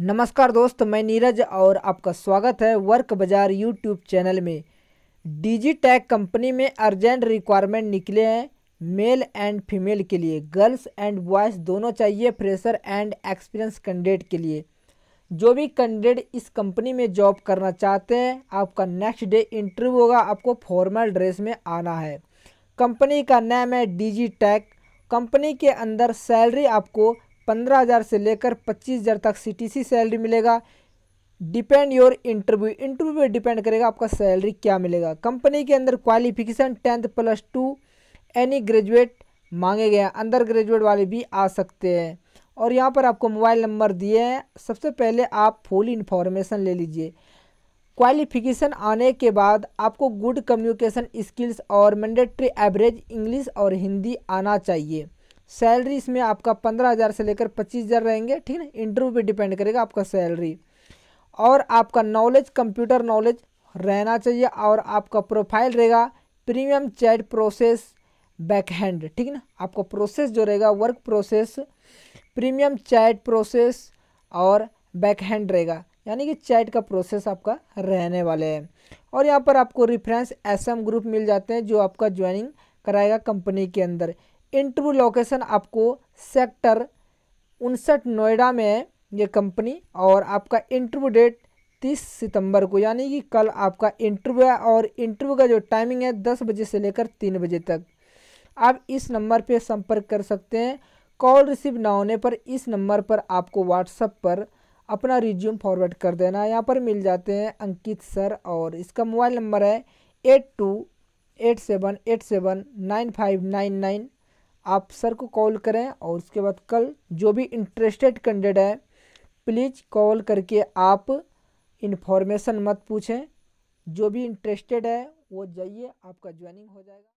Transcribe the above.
नमस्कार दोस्त मैं नीरज और आपका स्वागत है वर्क बाज़ार यूट्यूब चैनल में डीजी टैग कंपनी में अर्जेंट रिक्वायरमेंट निकले हैं मेल एंड फीमेल के लिए गर्ल्स एंड बॉयज़ दोनों चाहिए फ्रेशर एंड एक्सपीरियंस कैंडिडेट के लिए जो भी कैंडिडेट इस कंपनी में जॉब करना चाहते हैं आपका नेक्स्ट डे इंटरव्यू होगा आपको फॉर्मल ड्रेस में आना है कंपनी का नाम है डिजी टैग कंपनी के अंदर सैलरी आपको पंद्रह हज़ार से लेकर पच्चीस हज़ार तक सीटीसी सैलरी मिलेगा डिपेंड योर इंटरव्यू इंटरव्यू पे डिपेंड करेगा आपका सैलरी क्या मिलेगा कंपनी के अंदर qualification tenth plus two any graduate मांगे गए हैं अंडर ग्रेजुएट वाले भी आ सकते हैं और यहाँ पर आपको मोबाइल नंबर दिए हैं सबसे पहले आप फुल इन्फॉर्मेशन ले लीजिए क्वालिफिकेशन आने के बाद आपको गुड कम्युनिकेशन स्किल्स और मैंडेट्री एवरेज इंग्लिश और हिंदी आना चाहिए सैलरी इसमें आपका पंद्रह हज़ार से लेकर पच्चीस हज़ार रहेंगे ठीक है इंटरव्यू पे डिपेंड करेगा आपका सैलरी और आपका नॉलेज कंप्यूटर नॉलेज रहना चाहिए और आपका प्रोफाइल रहेगा प्रीमियम चैट प्रोसेस बैकहैंड ठीक है ना आपका प्रोसेस जो रहेगा work process premium chat process और बैकहैंड रहेगा यानी कि चैट का प्रोसेस आपका रहने वाले हैं और यहाँ पर आपको रेफरेंस एसएम ग्रुप मिल जाते हैं जो आपका ज्वाइनिंग कराएगा कंपनी के अंदर इंटरव्यू लोकेशन आपको सेक्टर उनसठ नोएडा में है ये कंपनी और आपका इंटरव्यू डेट तीस सितंबर को यानी कि कल आपका इंटरव्यू है और इंटरव्यू का जो टाइमिंग है दस बजे से लेकर तीन बजे तक आप इस नंबर पर संपर्क कर सकते हैं कॉल रिसीव ना होने पर इस नंबर पर आपको व्हाट्सअप पर अपना रिज्यूम फॉरवर्ड कर देना यहाँ पर मिल जाते हैं अंकित सर और इसका मोबाइल नंबर है eight two eight seven eight seven nine five nine nine आप सर को कॉल करें और उसके बाद कल जो भी इंटरेस्टेड कैंडिडेट है प्लीज़ कॉल करके आप इन्फॉर्मेशन मत पूछें जो भी इंटरेस्टेड है वो जाइए आपका ज्वाइनिंग हो जाएगा